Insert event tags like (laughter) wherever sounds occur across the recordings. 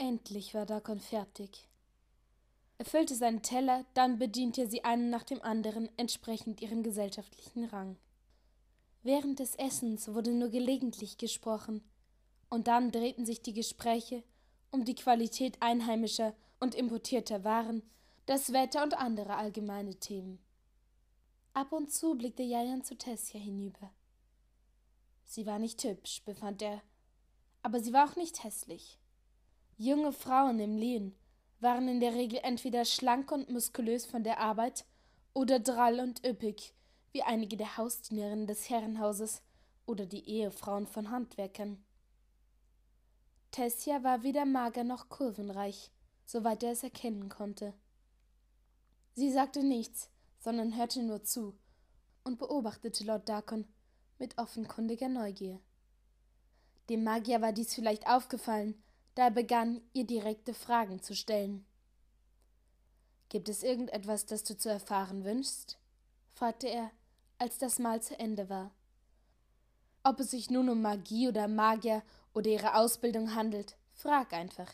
Endlich war Dakon fertig. Er füllte seinen Teller, dann bediente er sie einen nach dem anderen, entsprechend ihrem gesellschaftlichen Rang. Während des Essens wurde nur gelegentlich gesprochen, und dann drehten sich die Gespräche um die Qualität einheimischer und importierter Waren, das Wetter und andere allgemeine Themen. Ab und zu blickte Jajan zu Tessia hinüber. Sie war nicht hübsch, befand er, aber sie war auch nicht hässlich. Junge Frauen im Lehen waren in der Regel entweder schlank und muskulös von der Arbeit oder drall und üppig, wie einige der Hausdienerinnen des Herrenhauses oder die Ehefrauen von Handwerkern. Tessia war weder mager noch kurvenreich, soweit er es erkennen konnte. Sie sagte nichts, sondern hörte nur zu und beobachtete Lord Darkon mit offenkundiger Neugier. Dem Magier war dies vielleicht aufgefallen, da er begann, ihr direkte Fragen zu stellen. Gibt es irgendetwas, das du zu erfahren wünschst? fragte er, als das Mal zu Ende war. Ob es sich nun um Magie oder Magier oder ihre Ausbildung handelt, frag einfach.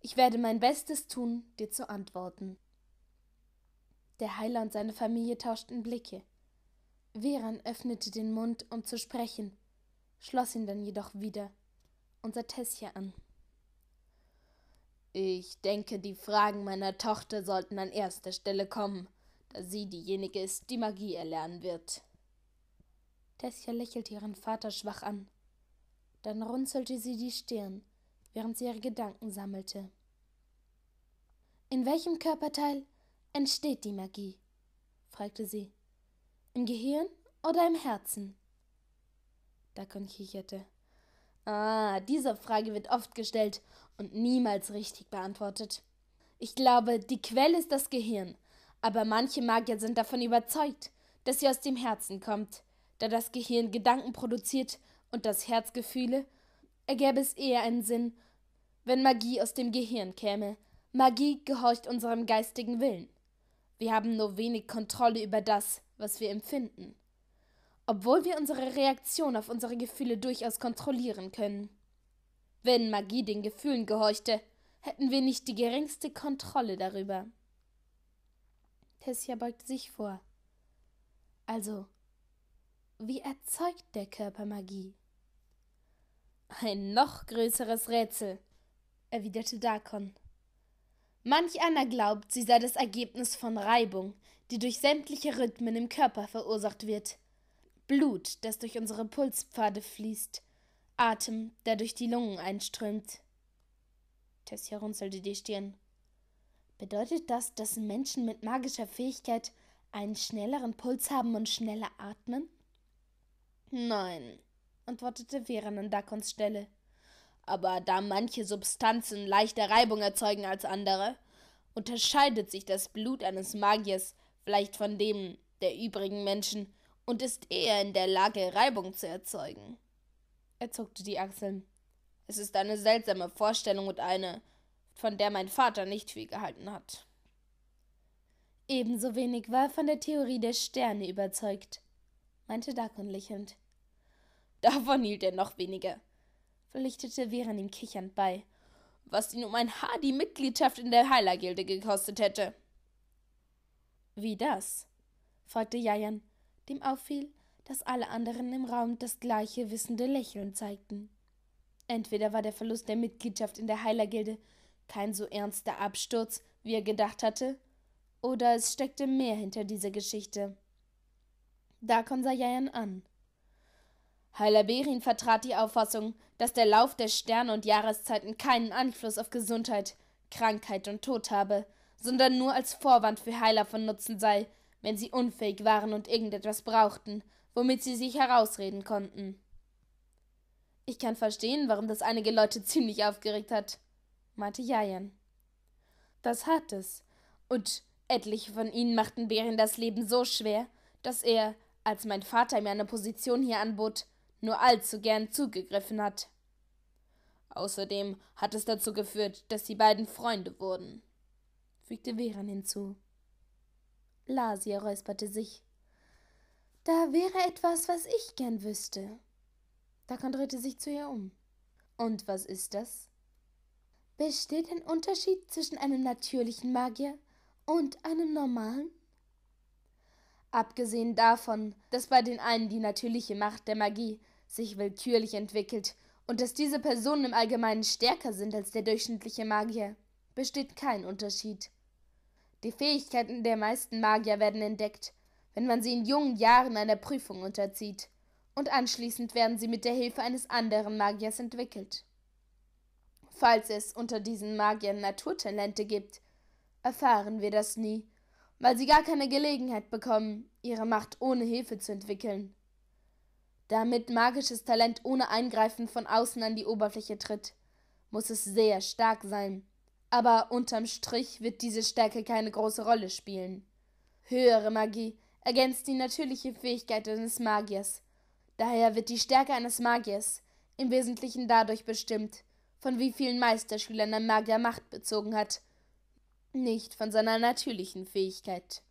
Ich werde mein Bestes tun, dir zu antworten. Der Heiler und seine Familie tauschten Blicke. Veran öffnete den Mund, um zu sprechen, schloss ihn dann jedoch wieder und sah Tessia an. Ich denke, die Fragen meiner Tochter sollten an erster Stelle kommen, da sie diejenige ist, die Magie erlernen wird. Tessia lächelte ihren Vater schwach an. Dann runzelte sie die Stirn, während sie ihre Gedanken sammelte. In welchem Körperteil entsteht die Magie? fragte sie. Im Gehirn oder im Herzen? Dagon kicherte. Ah, diese Frage wird oft gestellt und niemals richtig beantwortet. Ich glaube, die Quelle ist das Gehirn, aber manche Magier sind davon überzeugt, dass sie aus dem Herzen kommt. Da das Gehirn Gedanken produziert und das Herz Gefühle, ergäbe es eher einen Sinn, wenn Magie aus dem Gehirn käme. Magie gehorcht unserem geistigen Willen. Wir haben nur wenig Kontrolle über das, was wir empfinden obwohl wir unsere Reaktion auf unsere Gefühle durchaus kontrollieren können. Wenn Magie den Gefühlen gehorchte, hätten wir nicht die geringste Kontrolle darüber. Tessia beugte sich vor. Also, wie erzeugt der Körper Magie? Ein noch größeres Rätsel, erwiderte Darkon. Manch einer glaubt, sie sei das Ergebnis von Reibung, die durch sämtliche Rhythmen im Körper verursacht wird. Blut, das durch unsere Pulspfade fließt, Atem, der durch die Lungen einströmt. Tessia runzelte die Stirn. Bedeutet das, dass Menschen mit magischer Fähigkeit einen schnelleren Puls haben und schneller atmen? Nein, antwortete Veran an Dakons Stelle. Aber da manche Substanzen leichter Reibung erzeugen als andere, unterscheidet sich das Blut eines Magiers vielleicht von dem der übrigen Menschen, und ist eher in der Lage, Reibung zu erzeugen. Er zuckte die Achseln. Es ist eine seltsame Vorstellung und eine, von der mein Vater nicht viel gehalten hat. Ebenso wenig war er von der Theorie der Sterne überzeugt, meinte Dakon lächelnd. Davon hielt er noch weniger, verlichtete Viren ihm kichernd bei, was ihn um ein Haar die Mitgliedschaft in der Heilergilde gekostet hätte. Wie das? fragte Jajan dem auffiel, dass alle anderen im Raum das gleiche wissende Lächeln zeigten. Entweder war der Verlust der Mitgliedschaft in der Heilergilde kein so ernster Absturz, wie er gedacht hatte, oder es steckte mehr hinter dieser Geschichte. Da sah Jayan an. Heiler Berin vertrat die Auffassung, dass der Lauf der Sterne und Jahreszeiten keinen Einfluss auf Gesundheit, Krankheit und Tod habe, sondern nur als Vorwand für Heiler von Nutzen sei, wenn sie unfähig waren und irgendetwas brauchten, womit sie sich herausreden konnten. Ich kann verstehen, warum das einige Leute (laughs) ziemlich aufgeregt hat, meinte Jajan. Das hat es. Und etliche von ihnen machten Berin das Leben so schwer, dass er, als mein Vater mir eine Position hier anbot, nur allzu gern zugegriffen hat. Außerdem hat es dazu geführt, dass die beiden Freunde wurden, fügte Veran hinzu. Lasia räusperte sich. Da wäre etwas, was ich gern wüsste. Dakan drehte sich zu ihr um. Und was ist das? Besteht ein Unterschied zwischen einem natürlichen Magier und einem normalen? Abgesehen davon, dass bei den einen die natürliche Macht der Magie sich willkürlich entwickelt und dass diese Personen im Allgemeinen stärker sind als der durchschnittliche Magier, besteht kein Unterschied. Die Fähigkeiten der meisten Magier werden entdeckt, wenn man sie in jungen Jahren einer Prüfung unterzieht, und anschließend werden sie mit der Hilfe eines anderen Magiers entwickelt. Falls es unter diesen Magiern Naturtalente gibt, erfahren wir das nie, weil sie gar keine Gelegenheit bekommen, ihre Macht ohne Hilfe zu entwickeln. Damit magisches Talent ohne Eingreifen von außen an die Oberfläche tritt, muss es sehr stark sein aber unterm Strich wird diese Stärke keine große Rolle spielen. Höhere Magie ergänzt die natürliche Fähigkeit eines Magiers. Daher wird die Stärke eines Magiers im Wesentlichen dadurch bestimmt, von wie vielen Meisterschülern ein Magier Macht bezogen hat, nicht von seiner natürlichen Fähigkeit.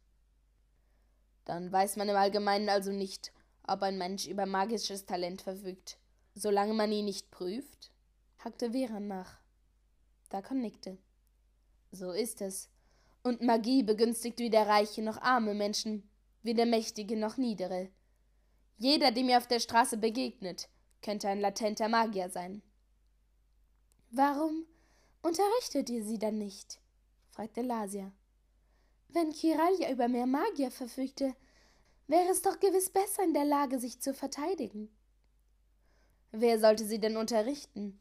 Dann weiß man im Allgemeinen also nicht, ob ein Mensch über magisches Talent verfügt, solange man ihn nicht prüft? hakte Vera nach. Dakon nickte. So ist es. Und Magie begünstigt weder reiche noch arme Menschen, weder mächtige noch niedere. Jeder, dem ihr auf der Straße begegnet, könnte ein latenter Magier sein. Warum unterrichtet ihr sie dann nicht? fragte Lasia. Wenn Kiralia über mehr Magier verfügte, wäre es doch gewiss besser in der Lage, sich zu verteidigen. Wer sollte sie denn unterrichten?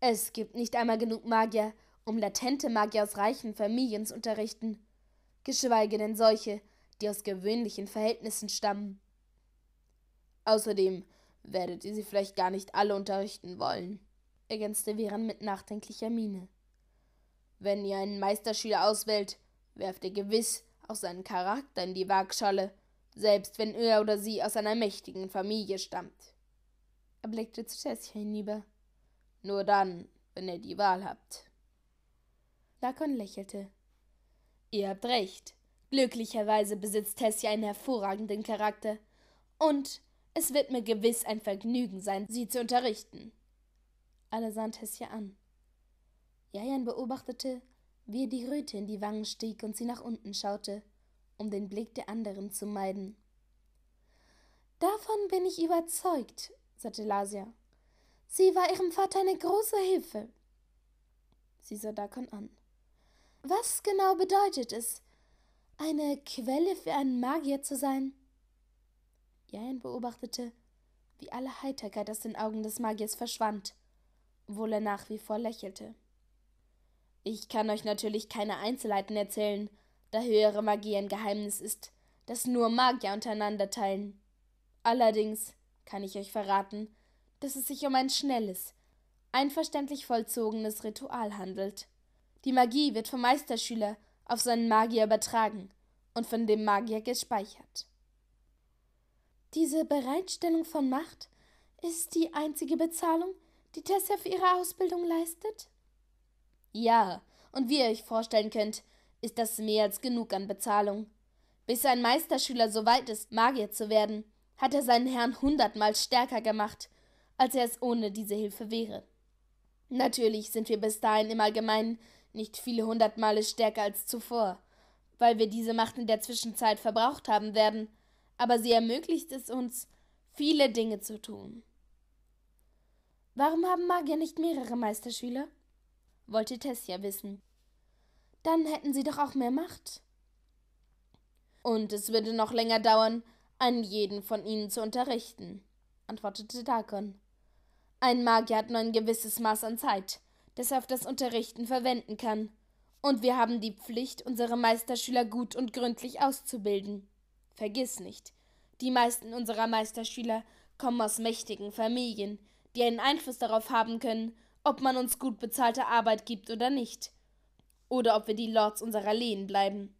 Es gibt nicht einmal genug Magier, um latente Magier aus reichen Familien zu unterrichten, geschweige denn solche, die aus gewöhnlichen Verhältnissen stammen. Außerdem werdet ihr sie vielleicht gar nicht alle unterrichten wollen, ergänzte Veran mit nachdenklicher Miene. Wenn ihr einen Meisterschüler auswählt, werft ihr gewiss auch seinen Charakter in die Waagschale, selbst wenn er oder sie aus einer mächtigen Familie stammt. Er blickte zu Tessia hinüber. Nur dann, wenn ihr die Wahl habt. Dakon lächelte. Ihr habt recht. Glücklicherweise besitzt Tessie einen hervorragenden Charakter. Und es wird mir gewiss ein Vergnügen sein, sie zu unterrichten. Alle sahen Tessie an. Jajan beobachtete, wie ihr die Röte in die Wangen stieg und sie nach unten schaute, um den Blick der anderen zu meiden. Davon bin ich überzeugt, sagte Lasia. Sie war ihrem Vater eine große Hilfe. Sie sah Dakon an. Was genau bedeutet es, eine Quelle für einen Magier zu sein? Jain beobachtete, wie alle Heiterkeit aus den Augen des Magiers verschwand, obwohl er nach wie vor lächelte. Ich kann euch natürlich keine Einzelheiten erzählen, da höhere Magie ein Geheimnis ist, das nur Magier untereinander teilen. Allerdings kann ich euch verraten, dass es sich um ein schnelles, einverständlich vollzogenes Ritual handelt. Die Magie wird vom Meisterschüler auf seinen Magier übertragen und von dem Magier gespeichert. Diese Bereitstellung von Macht ist die einzige Bezahlung, die Tessia für ihre Ausbildung leistet? Ja, und wie ihr euch vorstellen könnt, ist das mehr als genug an Bezahlung. Bis ein Meisterschüler so weit ist, Magier zu werden, hat er seinen Herrn hundertmal stärker gemacht, als er es ohne diese Hilfe wäre. Natürlich sind wir bis dahin im Allgemeinen nicht viele hundert Male stärker als zuvor. Weil wir diese Macht in der Zwischenzeit verbraucht haben werden, aber sie ermöglicht es uns, viele Dinge zu tun. Warum haben Magier nicht mehrere Meisterschüler? wollte Tessia wissen. Dann hätten sie doch auch mehr Macht. Und es würde noch länger dauern, einen jeden von ihnen zu unterrichten, antwortete Dakon. Ein Magier hat nur ein gewisses Maß an Zeit das er auf das Unterrichten verwenden kann. Und wir haben die Pflicht, unsere Meisterschüler gut und gründlich auszubilden. Vergiss nicht, die meisten unserer Meisterschüler kommen aus mächtigen Familien, die einen Einfluss darauf haben können, ob man uns gut bezahlte Arbeit gibt oder nicht, oder ob wir die Lords unserer Lehen bleiben.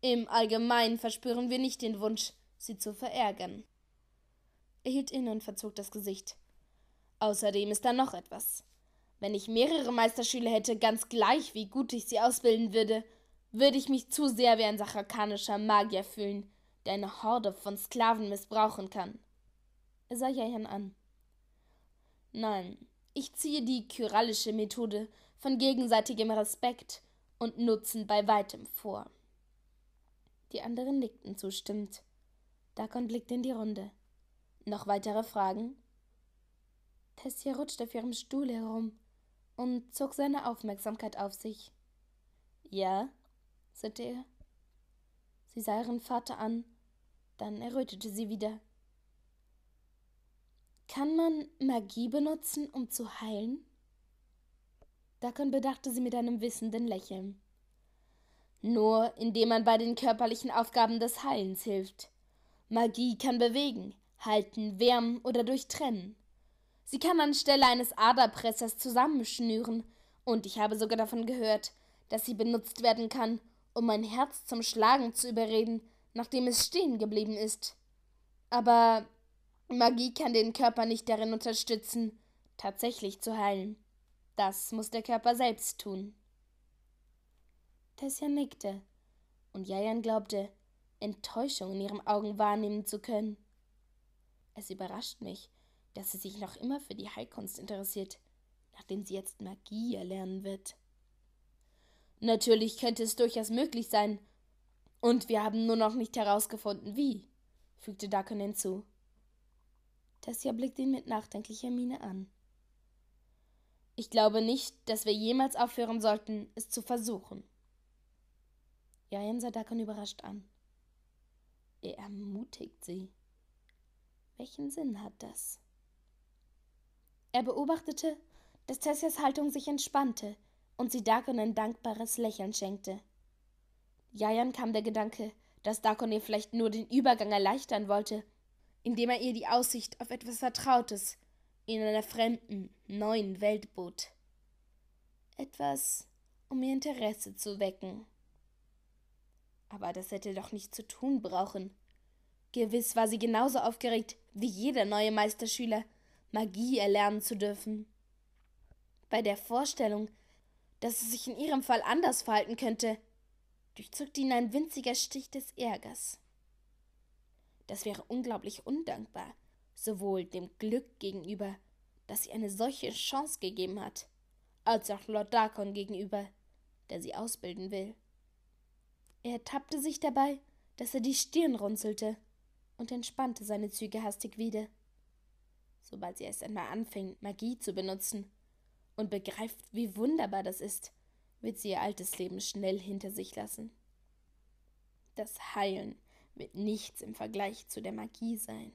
Im Allgemeinen verspüren wir nicht den Wunsch, sie zu verärgern. Er hielt inne und verzog das Gesicht. Außerdem ist da noch etwas. Wenn ich mehrere Meisterschüler hätte, ganz gleich, wie gut ich sie ausbilden würde, würde ich mich zu sehr wie ein sakrakanischer Magier fühlen, der eine Horde von Sklaven missbrauchen kann. Er sah Jajan an. Nein, ich ziehe die kyrallische Methode von gegenseitigem Respekt und Nutzen bei weitem vor. Die anderen nickten zustimmend. Dakon blickte in die Runde. Noch weitere Fragen? Tessia rutschte auf ihrem Stuhl herum und zog seine Aufmerksamkeit auf sich. Ja, sagte er. Sie sah ihren Vater an, dann errötete sie wieder. Kann man Magie benutzen, um zu heilen? Dakan bedachte sie mit einem wissenden Lächeln. Nur indem man bei den körperlichen Aufgaben des Heilens hilft. Magie kann bewegen, halten, wärmen oder durchtrennen. Sie kann anstelle eines Aderpressers zusammenschnüren, und ich habe sogar davon gehört, dass sie benutzt werden kann, um mein Herz zum Schlagen zu überreden, nachdem es stehen geblieben ist. Aber Magie kann den Körper nicht darin unterstützen, tatsächlich zu heilen. Das muss der Körper selbst tun. Tessia nickte, und Jajan glaubte, Enttäuschung in ihren Augen wahrnehmen zu können. Es überrascht mich, dass sie sich noch immer für die Heilkunst interessiert, nachdem sie jetzt Magie erlernen wird. Natürlich könnte es durchaus möglich sein, und wir haben nur noch nicht herausgefunden, wie, fügte Dakon hinzu. Tessia blickte ihn mit nachdenklicher Miene an. Ich glaube nicht, dass wir jemals aufhören sollten, es zu versuchen. Jajan sah Dakon überrascht an. Er ermutigt sie. Welchen Sinn hat das? Er beobachtete, dass Tessias Haltung sich entspannte und sie Dakon ein dankbares Lächeln schenkte. Jajan kam der Gedanke, dass Dakon ihr vielleicht nur den Übergang erleichtern wollte, indem er ihr die Aussicht auf etwas Vertrautes in einer fremden, neuen Welt bot. Etwas, um ihr Interesse zu wecken. Aber das hätte doch nicht zu tun brauchen. Gewiss war sie genauso aufgeregt wie jeder neue Meisterschüler, Magie erlernen zu dürfen. Bei der Vorstellung, dass es sich in ihrem Fall anders verhalten könnte, durchzuckte ihn ein winziger Stich des Ärgers. Das wäre unglaublich undankbar, sowohl dem Glück gegenüber, dass sie eine solche Chance gegeben hat, als auch Lord Darkon gegenüber, der sie ausbilden will. Er ertappte sich dabei, dass er die Stirn runzelte und entspannte seine Züge hastig wieder sobald sie erst einmal anfängt, Magie zu benutzen, und begreift, wie wunderbar das ist, wird sie ihr altes Leben schnell hinter sich lassen. Das Heilen wird nichts im Vergleich zu der Magie sein.